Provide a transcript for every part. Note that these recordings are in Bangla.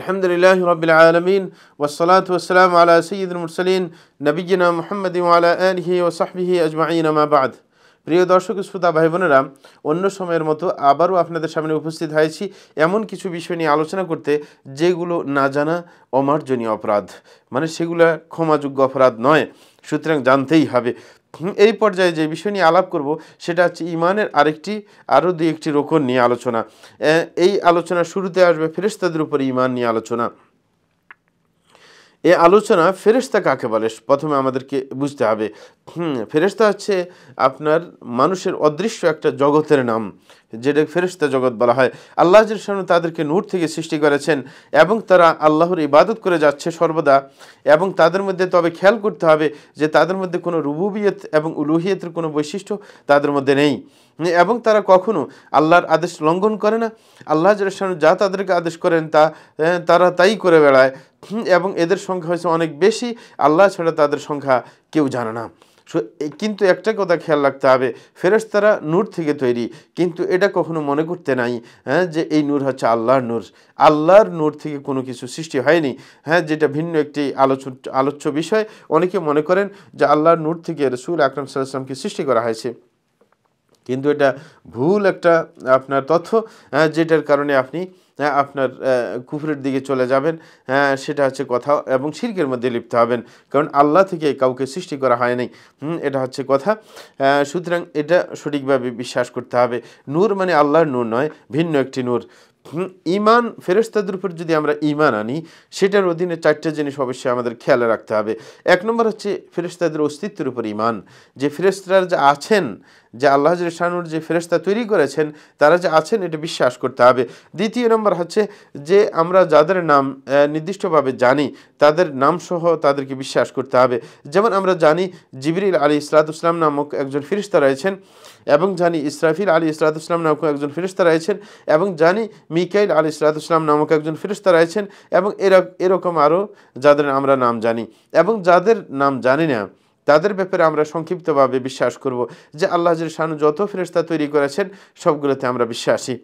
আলহামদুলিল্লাহ রবিল আলমিন ওসলাত ওসালাম আলা সঈদুল মুরসলিন নবীনা মোহাম্মদ আলা আলহি ও সাহবিহি আজমাইন আমাবাদ প্রিয় দর্শক শ্রোতা ভাই বোনেরা অন্য সময়ের মতো আবারও আপনাদের সামনে উপস্থিত হয়েছি এমন কিছু বিষয় নিয়ে আলোচনা করতে যেগুলো না জানা অমার্জনীয় অপরাধ মানে সেগুলো ক্ষমাযোগ্য অপরাধ নয় সুতরাং জানতেই হবে এই পর্যায়ে যে বিষয় নিয়ে আলাপ করব সেটা হচ্ছে ইমানের আরেকটি আরও দুই একটি রোকন নিয়ে আলোচনা এই আলোচনা শুরুতে আসবে ফেরেস্তাদের উপরে ইমান নিয়ে আলোচনা এ আলোচনা ফেরেস্তা কাকে বলে প্রথমে আমাদেরকে বুঝতে হবে হুম ফেরেস্তা হচ্ছে আপনার মানুষের অদৃশ্য একটা জগতের নাম যেটা ফেরেস্তা জগৎ বলা হয় আল্লাহ সামনে তাদেরকে নূর থেকে সৃষ্টি করেছেন এবং তারা আল্লাহর ইবাদত করে যাচ্ছে সর্বদা এবং তাদের মধ্যে তবে খেয়াল করতে হবে যে তাদের মধ্যে কোনো রুবুবিয়ত এবং উলুহিয়তের কোনো বৈশিষ্ট্য তাদের মধ্যে নেই এবং তারা কখনো আল্লাহর আদেশ লঙ্ঘন করে না আল্লাহ সামনে যা তাদেরকে আদেশ করেন তা তারা তাই করে বেড়ায় এবং এদের সংখ্যা হয়েছে অনেক বেশি আল্লাহ ছাড়া তাদের সংখ্যা কেউ জানে না কিন্তু একটা কথা খেয়াল রাখতে হবে তারা নূর থেকে তৈরি কিন্তু এটা কখনো মনে করতে নাই হ্যাঁ যে এই নূর হচ্ছে আল্লাহর নূর আল্লাহর নূর থেকে কোনো কিছু সৃষ্টি হয়নি হ্যাঁ যেটা ভিন্ন একটি আলোচ আলোচ্য বিষয় অনেকে মনে করেন যে আল্লাহর নূর থেকে রসুল আকরম সাল্লাহ সৃষ্টি করা হয়েছে কিন্তু এটা ভুল একটা আপনার তথ্য যেটার কারণে আপনি আপনার কুফরের দিকে চলে যাবেন সেটা হচ্ছে কথা এবং শিল্পের মধ্যে লিপ্ত হবেন কারণ আল্লাহ থেকে কাউকে সৃষ্টি করা হয় নাই এটা হচ্ছে কথা সুতরাং এটা সঠিকভাবে বিশ্বাস করতে হবে নূর মানে আল্লাহর নূর নয় ভিন্ন একটি নূর ইমান ফেরেস্তাদের উপর যদি আমরা ইমান আনি সেটার অধীনে চারটে জিনিস অবশ্যই আমাদের খেয়াল রাখতে হবে এক নম্বর হচ্ছে ফেরেস্তাদের অস্তিত্বের উপর ইমান যে ফেরেস্তারা যে আছেন যে আল্লাহ শাহানুর যে ফেরস্তা তৈরি করেছেন তারা যে আছেন এটা বিশ্বাস করতে হবে দ্বিতীয় নম্বর হচ্ছে যে আমরা যাদের নাম নির্দিষ্টভাবে জানি তাদের নামসহ তাদেরকে বিশ্বাস করতে হবে যেমন আমরা জানি জিবরিল আলী ইসলাতুসলাম নামক একজন ফেরিস্তা রয়েছেন এবং জানি ইসরাফিল আলী ইসলাতুসলাম নামক একজন ফেরিস্তা রয়েছেন এবং জানি মিকাইল আলী সালাতুসলাম নামক একজন ফেরিস্তা রয়েছেন এবং এরকম আরও যাদের আমরা নাম জানি এবং যাদের নাম জানি না তাদের ব্যাপারে আমরা সংক্ষিপ্তভাবে বিশ্বাস করব যে আল্লাহ শাহানু যত ফেরস্তা তৈরি করেছেন সবগুলোতে আমরা বিশ্বাসী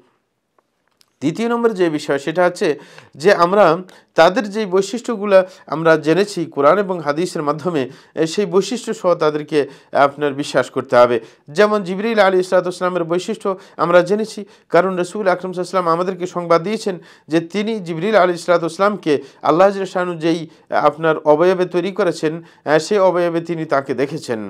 দ্বিতীয় নম্বর যে বিষয় সেটা হচ্ছে যে আমরা তাদের যে বৈশিষ্ট্যগুলো আমরা জেনেছি কোরআন এবং হাদিসের মাধ্যমে সেই বৈশিষ্ট্য সহ তাদেরকে আপনার বিশ্বাস করতে হবে যেমন জিবরিল আলী ইসলাতামের বৈশিষ্ট্য আমরা জেনেছি কারণ রসুল আকরম সাল্লাম আমাদেরকে সংবাদ দিয়েছেন যে তিনি জিবরিল আলী ইসলাতামকে আল্লাহ শাহানু যেই আপনার অবয়বে তৈরি করেছেন সেই অবয়বে তিনি তাকে দেখেছেন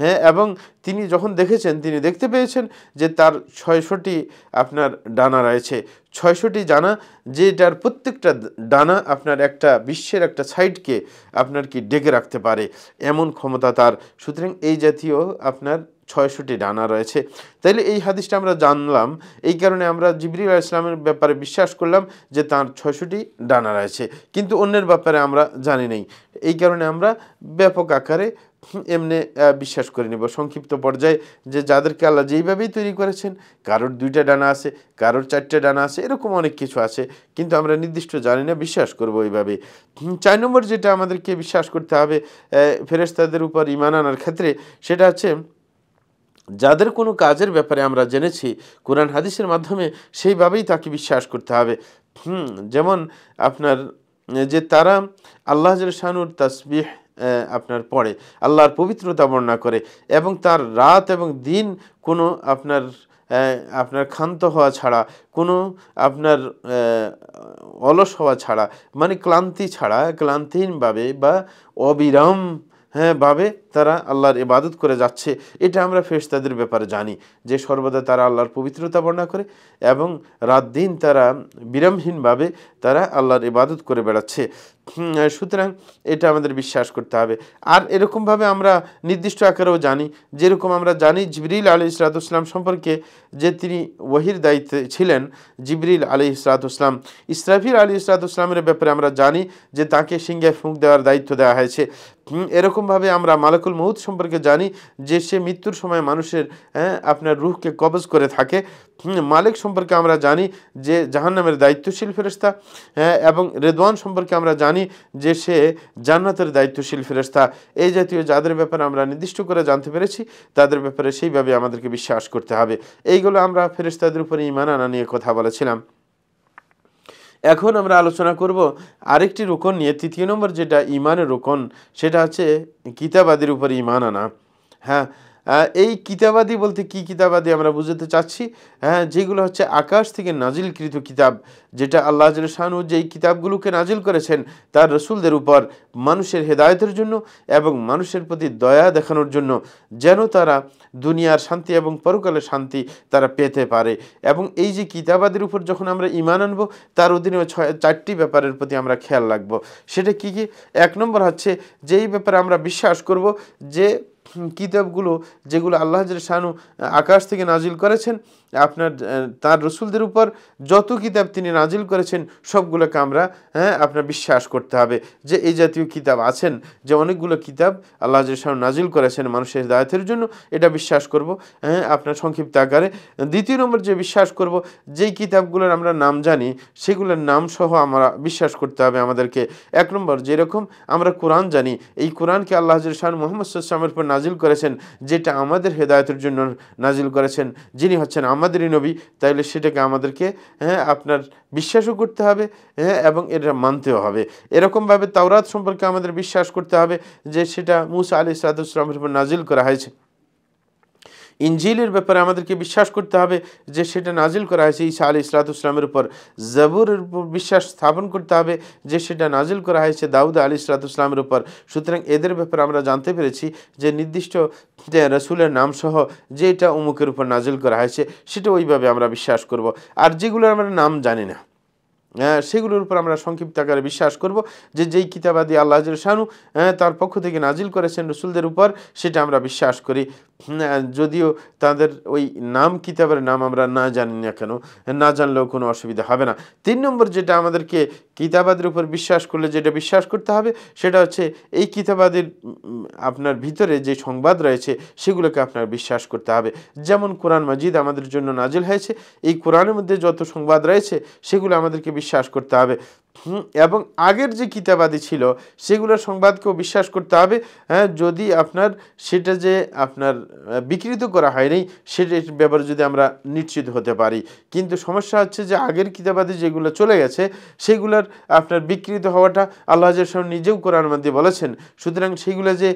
হ্যাঁ এবং তিনি যখন দেখেছেন তিনি দেখতে পেয়েছেন যে তার ছয়শটি আপনার ডানা রয়েছে ছয়শোটি জানা যেটার প্রত্যেকটা ডানা আপনার একটা বিশ্বের একটা সাইডকে আপনার কি ডেকে রাখতে পারে এমন ক্ষমতা তার সুতরাং এই জাতীয় আপনার ছয়শোটি ডানা রয়েছে তাইলে এই হাদিসটা আমরা জানলাম এই কারণে আমরা জিবরিল ইসলামের ব্যাপারে বিশ্বাস করলাম যে তার ছয়শোটি ডানা রয়েছে কিন্তু অন্যের ব্যাপারে আমরা জানি নাই এই কারণে আমরা ব্যাপক আকারে এমনি বিশ্বাস করে নেব সংক্ষিপ্ত পর্যায়ে যে যাদেরকে আল্লাহ যেইভাবেই তৈরি করেছেন কারোর দুইটা ডানা আছে কারোর চারটে ডানা আছে এরকম অনেক কিছু আছে কিন্তু আমরা নির্দিষ্ট জানি না বিশ্বাস করব ওইভাবে চার নম্বর যেটা আমাদেরকে বিশ্বাস করতে হবে ফেরেস্তাদের উপর ইমান আনার ক্ষেত্রে সেটা হচ্ছে যাদের কোনো কাজের ব্যাপারে আমরা জেনেছি কোরআন হাদিসের মাধ্যমে সেইভাবেই তাকে বিশ্বাস করতে হবে হুম যেমন আপনার যে তারা আল্লাহ শানুর তাসবিহ আপনার পড়ে আল্লাহর পবিত্রতা বর্ণনা করে এবং তার রাত এবং দিন কোনো আপনার আপনার ক্ষান্ত হওয়া ছাড়া কোনো আপনার অলস হওয়া ছাড়া মানে ক্লান্তি ছাড়া ক্লান্তিহীনভাবে বা অবিরাম হ্যাঁ ভাবে তারা আল্লাহর ইবাদত করে যাচ্ছে এটা আমরা ফেরস্তাদের ব্যাপারে জানি যে সর্বদা তারা আল্লাহর পবিত্রতা বর্ণনা করে এবং রাত দিন তারা বিরামহীনভাবে তারা আল্লাহর ইবাদত করে বেড়াচ্ছে সুতরাং এটা আমাদের বিশ্বাস করতে হবে আর এরকমভাবে আমরা নির্দিষ্ট আকারেও জানি যেরকম আমরা জানি জিবরিল আলী ইসলাতুসলাম সম্পর্কে যে তিনি ওহির দায়িত্বে ছিলেন জিবরিল আলী ইসরাতুসলাম ইসরাফিল আলী ইসলাতুসলামের ব্যাপারে আমরা জানি যে তাকে সিংহে ফুঁক দেওয়ার দায়িত্ব দেওয়া হয়েছে এরকমভাবে আমরা মালাকুল মহুদ সম্পর্কে জানি যে সে মৃত্যুর সময় মানুষের হ্যাঁ, আপনার রুহকে কবজ করে থাকে মালিক সম্পর্কে আমরা জানি যে জাহান্নামের দায়িত্বশীল ফেরস্তা হ্যাঁ, এবং রেদওয়ান সম্পর্কে আমরা জানি জানি যে সে জান্নাতের দায়িত্বশীল ফেরস্তা এই জাতীয় যাদের ব্যাপারে আমরা নির্দিষ্ট করে জানতে পেরেছি তাদের ব্যাপারে সেইভাবে আমাদেরকে বিশ্বাস করতে হবে এইগুলো আমরা ফেরস্তাদের উপরে ইমান আনা নিয়ে কথা বলেছিলাম এখন আমরা আলোচনা করব আরেকটি রোকন নিয়ে তৃতীয় নম্বর যেটা ইমানের রোকন সেটা হচ্ছে কিতাবাদের উপরে ইমান আনা হ্যাঁ এই কিতাবাদি বলতে কি কিতাবাদি আমরা বুঝতে চাচ্ছি হ্যাঁ যেগুলো হচ্ছে আকাশ থেকে নাজিলকৃত কিতাব যেটা আল্লাহ জল যেই কিতাবগুলোকে নাজিল করেছেন তার রসুলদের উপর মানুষের হেদায়তের জন্য এবং মানুষের প্রতি দয়া দেখানোর জন্য যেন তারা দুনিয়ার শান্তি এবং পরকালের শান্তি তারা পেতে পারে এবং এই যে কিতাবাদের উপর যখন আমরা ইমান আনবো তার অধীনে ছয় চারটি ব্যাপারের প্রতি আমরা খেয়াল রাখবো সেটা কি কি এক নম্বর হচ্ছে যেই ব্যাপারে আমরা বিশ্বাস করব যে কিতাবগুলো যেগুলো আল্লাহ শাহানু আকাশ থেকে নাজিল করেছেন আপনার তার রসুলদের উপর যত কিতাব তিনি নাজিল করেছেন সবগুলোকে আমরা হ্যাঁ আপনার বিশ্বাস করতে হবে যে এই জাতীয় কিতাব আছেন যে অনেকগুলো কিতাব আল্লাহ জসাহ নাজিল করেছেন মানুষের দায়তের জন্য এটা বিশ্বাস করব হ্যাঁ আপনার সংক্ষিপ্ত আকারে দ্বিতীয় নম্বর যে বিশ্বাস করব যেই কিতাবগুলোর আমরা নাম জানি সেগুলোর নাম সহ আমরা বিশ্বাস করতে হবে আমাদেরকে এক নম্বর যেরকম আমরা কোরআন জানি এই কোরআনকে আল্লাহ শাহ মোহাম্মদ সাল্লামের উপর নাজিল করেছেন যেটা আমাদের হেদায়তের জন্য নাজিল করেছেন যিনি হচ্ছেন আমাদেরই নবী তাইলে সেটাকে আমাদেরকে হ্যাঁ আপনার বিশ্বাসও করতে হবে হ্যাঁ এবং এটা মানতেও হবে এরকমভাবে তাওরাত সম্পর্কে আমাদের বিশ্বাস করতে হবে যে সেটা মুসা আলি সাদুসলামের উপর নাজিল করা হয়েছে ইঞ্জিলের ব্যাপারে আমাদেরকে বিশ্বাস করতে হবে যে সেটা নাজিল করা হয়েছে ঈসা আলী ইসলামের উপর জবুরের উপর বিশ্বাস স্থাপন করতে হবে যে সেটা নাজিল করা হয়েছে দাউদ আলী ইসলামের উপর সুতরাং এদের ব্যাপারে আমরা জানতে পেরেছি যে নির্দিষ্ট রসুলের নামসহ যে এটা অমুকের উপর নাজিল করা হয়েছে সেটা ওইভাবে আমরা বিশ্বাস করব আর যেগুলো আমরা নাম জানি না হ্যাঁ, সেগুলোর উপর আমরা সংক্ষিপ্ত আকারে বিশ্বাস করব যে যেই কিতাবাদি আল্লাহ শানু হ্যাঁ, তার পক্ষ থেকে নাজিল করেছেন রসুলদের উপর সেটা আমরা বিশ্বাস করি হ্যাঁ, যদিও তাদের ওই নাম কিতাবের নাম আমরা না জানি না কেন না জানলেও কোনো অসুবিধা হবে না তিন নম্বর যেটা আমাদেরকে কিতাবাদের উপর বিশ্বাস করলে যেটা বিশ্বাস করতে হবে সেটা হচ্ছে এই কিতাবাদের আপনার ভিতরে যে সংবাদ রয়েছে সেগুলোকে আপনার বিশ্বাস করতে হবে যেমন কোরআন মাজিদ আমাদের জন্য নাজিল হয়েছে এই কোরআনের মধ্যে যত সংবাদ রয়েছে সেগুলো আমাদেরকে বিশ্বাস করতে হবে এবং আগের যে কিতাবাদি ছিল সেগুলোর সংবাদকেও বিশ্বাস করতে হবে হ্যাঁ যদি আপনার সেটা যে আপনার বিকৃত করা হয়নি সেটার ব্যাপারে যদি আমরা নিশ্চিত হতে পারি কিন্তু সমস্যা হচ্ছে যে আগের কিতাবাদি যেগুলো চলে গেছে সেগুলোর আপনার বিকৃত হওয়াটা আল্লাহ সাহেব নিজেও কোরআন মধ্যে বলেছেন সুতরাং সেগুলো যে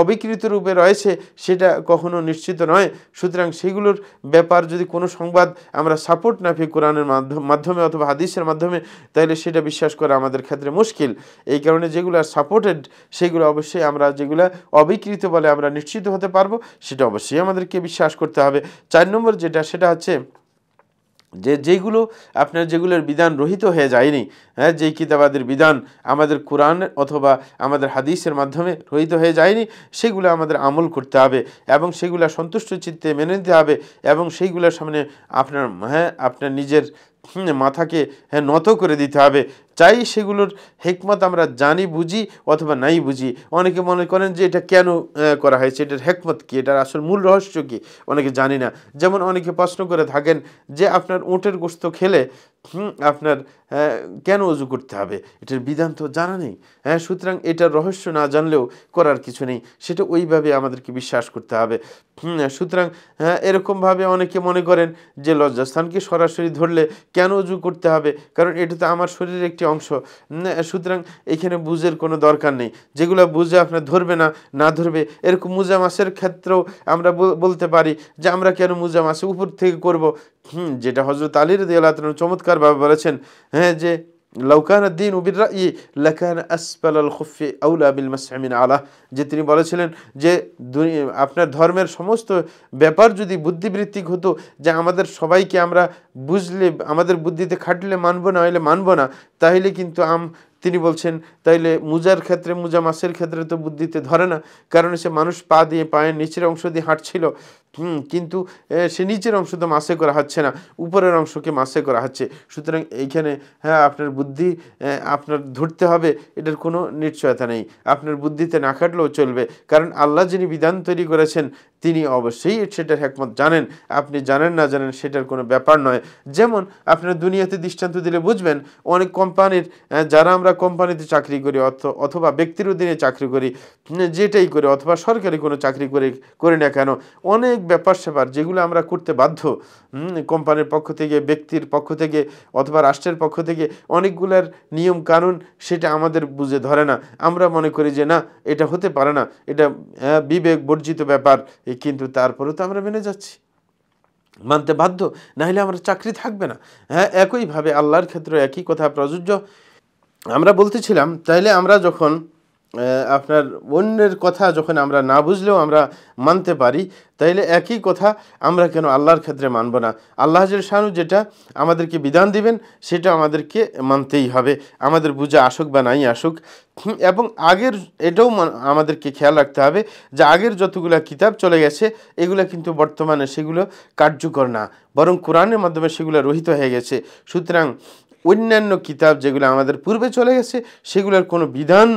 অবিকৃত রূপে রয়েছে সেটা কখনো নিশ্চিত নয় সুতরাং সেগুলোর ব্যাপার যদি কোনো সংবাদ আমরা সাপোর্ট না পেয়ে কোরআনের মাধ্যমে অথবা হাদিসের মাধ্যমে তাহলে সেটা বিশ্বাস বিশ্বাস করা আমাদের ক্ষেত্রে মুশকিল এই কারণে যেগুলো সাপোর্টেড সেগুলো অবশ্যই আমরা যেগুলো অবিকৃত বলে আমরা নিশ্চিত হতে পারবো সেটা অবশ্যই আমাদেরকে বিশ্বাস করতে হবে চার নম্বর যেটা সেটা হচ্ছে যে যেগুলো আপনার যেগুলোর বিধান রহিত হয়ে যায়নি হ্যাঁ যেই কিতাবাদের বিধান আমাদের কোরআন অথবা আমাদের হাদিসের মাধ্যমে রহিত হয়ে যায়নি সেগুলো আমাদের আমল করতে হবে এবং সেগুলো সন্তুষ্ট চিত্তে মেনে নিতে হবে এবং সেইগুলোর সামনে আপনার হ্যাঁ আপনার নিজের মাথাকে হ্যাঁ নত করে দিতে হবে চাই সেগুলোর হেকমত আমরা জানি বুঝি অথবা নাই বুঝি অনেকে মনে করেন যে এটা কেন করা হয়েছে এটার হেকমত কী এটার আসল মূল রহস্য কী অনেকে জানি না যেমন অনেকে প্রশ্ন করে থাকেন যে আপনার উঁটের গোস্ত খেলে আপনার হ্যাঁ, কেন অজু করতে হবে এটার বিধান তো জানা নেই হ্যাঁ সুতরাং এটার রহস্য না জানলেও করার কিছু নেই সেটা ওইভাবে আমাদেরকে বিশ্বাস করতে হবে সুতরাং হ্যাঁ এরকমভাবে অনেকে মনে করেন যে লজ্জাস্থানকে সরাসরি ধরলে কেন অজু করতে হবে কারণ এটা তো আমার শরীরের একটি অংশ সুতরাং এখানে বুঝের কোনো দরকার নেই যেগুলো বুঝে আপনার ধরবে না না ধরবে এরকম মুজা মাসের ক্ষেত্রেও আমরা বলতে পারি যে আমরা কেন মুজা মাসে উপর থেকে করব হুম যেটা হজরত আলী রদি আল্লাহ চমৎকারভাবে বলেছেন হ্যাঁ যে লৌকান দিন উবির রাই লাকান আসপাল আল খুফি আউলা বিল মাসমিন আলা যে তিনি বলেছিলেন যে আপনার ধর্মের সমস্ত ব্যাপার যদি বুদ্ধিবৃত্তিক হতো যে আমাদের সবাইকে আমরা বুঝলে আমাদের বুদ্ধিতে খাটলে মানবো না হইলে মানবো না তাহলে কিন্তু আম তিনি বলছেন তাইলে মুজার ক্ষেত্রে মুজা মাসের ক্ষেত্রে তো বুদ্ধিতে ধরে না কারণ সে মানুষ পা দিয়ে পায়ের নিচের অংশ দিয়ে হাঁটছিল হুম কিন্তু সে নিচের অংশ তো মাসে করা হচ্ছে না উপরের অংশকে মাসে করা হচ্ছে সুতরাং এইখানে হ্যাঁ আপনার বুদ্ধি আপনার ধরতে হবে এটার কোনো নিশ্চয়তা নেই আপনার বুদ্ধিতে না খাটলেও চলবে কারণ আল্লাহ যিনি বিধান তৈরি করেছেন তিনি অবশ্যই সেটার একমত জানেন আপনি জানেন না জানেন সেটার কোনো ব্যাপার নয় যেমন আপনার দুনিয়াতে দৃষ্টান্ত দিলে বুঝবেন অনেক কোম্পানির যারা আমরা কোম্পানিতে চাকরি করি অথবা ব্যক্তির অধীনে চাকরি করি যেটাই করে অথবা সরকারি কোনো চাকরি করে করি না কেন অনেক ব্যাপার সেবার যেগুলো আমরা করতে বাধ্য কোম্পানির পক্ষ থেকে ব্যক্তির পক্ষ থেকে অথবা রাষ্ট্রের পক্ষ থেকে অনেকগুলার নিয়ম কানুন সেটা আমাদের বুঝে ধরে না আমরা মনে করি যে না এটা হতে পারে না এটা হ্যাঁ, বিবেক বর্জিত ব্যাপার কিন্তু তারপরে তো আমরা মেনে যাচ্ছি মানতে বাধ্য নাহলে আমরা চাকরি থাকবে না হ্যাঁ একইভাবে আল্লাহর ক্ষেত্রে একই কথা প্রযোজ্য আমরা বলতেছিলাম তাইলে আমরা যখন আপনার অন্যের কথা যখন আমরা না বুঝলেও আমরা মানতে পারি তাইলে একই কথা আমরা কেন আল্লাহর ক্ষেত্রে মানব না আল্লাহ শাহু যেটা আমাদেরকে বিধান দিবেন সেটা আমাদেরকে মানতেই হবে আমাদের বুঝে আসুক বা নাই আসুক এবং আগের এটাও আমাদেরকে খেয়াল রাখতে হবে যে আগের যতগুলো কিতাব চলে গেছে এগুলো কিন্তু বর্তমানে সেগুলো কার্যকর না বরং কোরআনের মাধ্যমে সেগুলো রহিত হয়ে গেছে সুতরাং অন্যান্য কিতাব যেগুলো আমাদের পূর্বে চলে গেছে সেগুলোর কোনো বিধান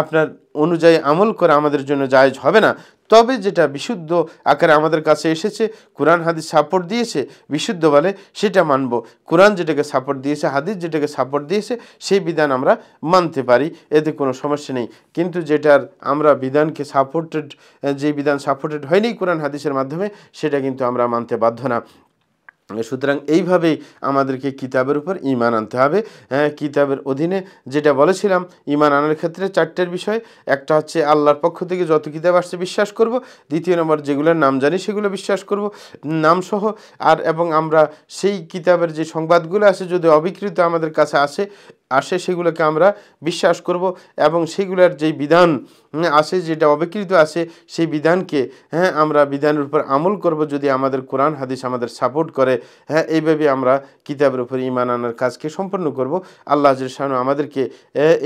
আপনার অনুযায়ী আমল করে আমাদের জন্য জায়জ হবে না তবে যেটা বিশুদ্ধ আকারে আমাদের কাছে এসেছে কোরআন হাদিস সাপোর্ট দিয়েছে বিশুদ্ধ বলে সেটা মানব কোরআন যেটাকে সাপোর্ট দিয়েছে হাদিস যেটাকে সাপোর্ট দিয়েছে সেই বিধান আমরা মানতে পারি এতে কোনো সমস্যা নেই কিন্তু যেটার আমরা বিধানকে সাপোর্টেড যে বিধান সাপোর্টেড হয়নি কোরআন হাদিসের মাধ্যমে সেটা কিন্তু আমরা মানতে বাধ্য না সুতরাং এইভাবেই আমাদেরকে কিতাবের উপর ইমান আনতে হবে হ্যাঁ কিতাবের অধীনে যেটা বলেছিলাম ইমান আনার ক্ষেত্রে চারটের বিষয় একটা হচ্ছে আল্লাহর পক্ষ থেকে যত কিতাব আসছে বিশ্বাস করব দ্বিতীয় নম্বর যেগুলোর নাম জানি সেগুলো বিশ্বাস করব নামসহ আর এবং আমরা সেই কিতাবের যে সংবাদগুলো আছে যদি অবিকৃত আমাদের কাছে আসে আসে সেগুলোকে আমরা বিশ্বাস করব এবং সেগুলোর যে বিধান আছে যেটা অবিকৃত আছে সেই বিধানকে হ্যাঁ আমরা বিধানের উপর আমল করব যদি আমাদের কোরআন হাদিস আমাদের সাপোর্ট করে হ্যাঁ এইভাবে আমরা কিতাবের উপর ইমান আনার কাজকে সম্পন্ন করব আল্লাহ শাহানু আমাদেরকে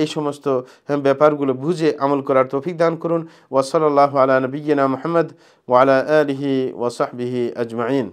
এই সমস্ত হ্যাঁ, ব্যাপারগুলো বুঝে আমল করার তৌফিক দান করুন ওসল আল্লাহ আলা নবীনা মোহাম্মদ ওয়ালা আলহি ওসাহবিহি আজমাইন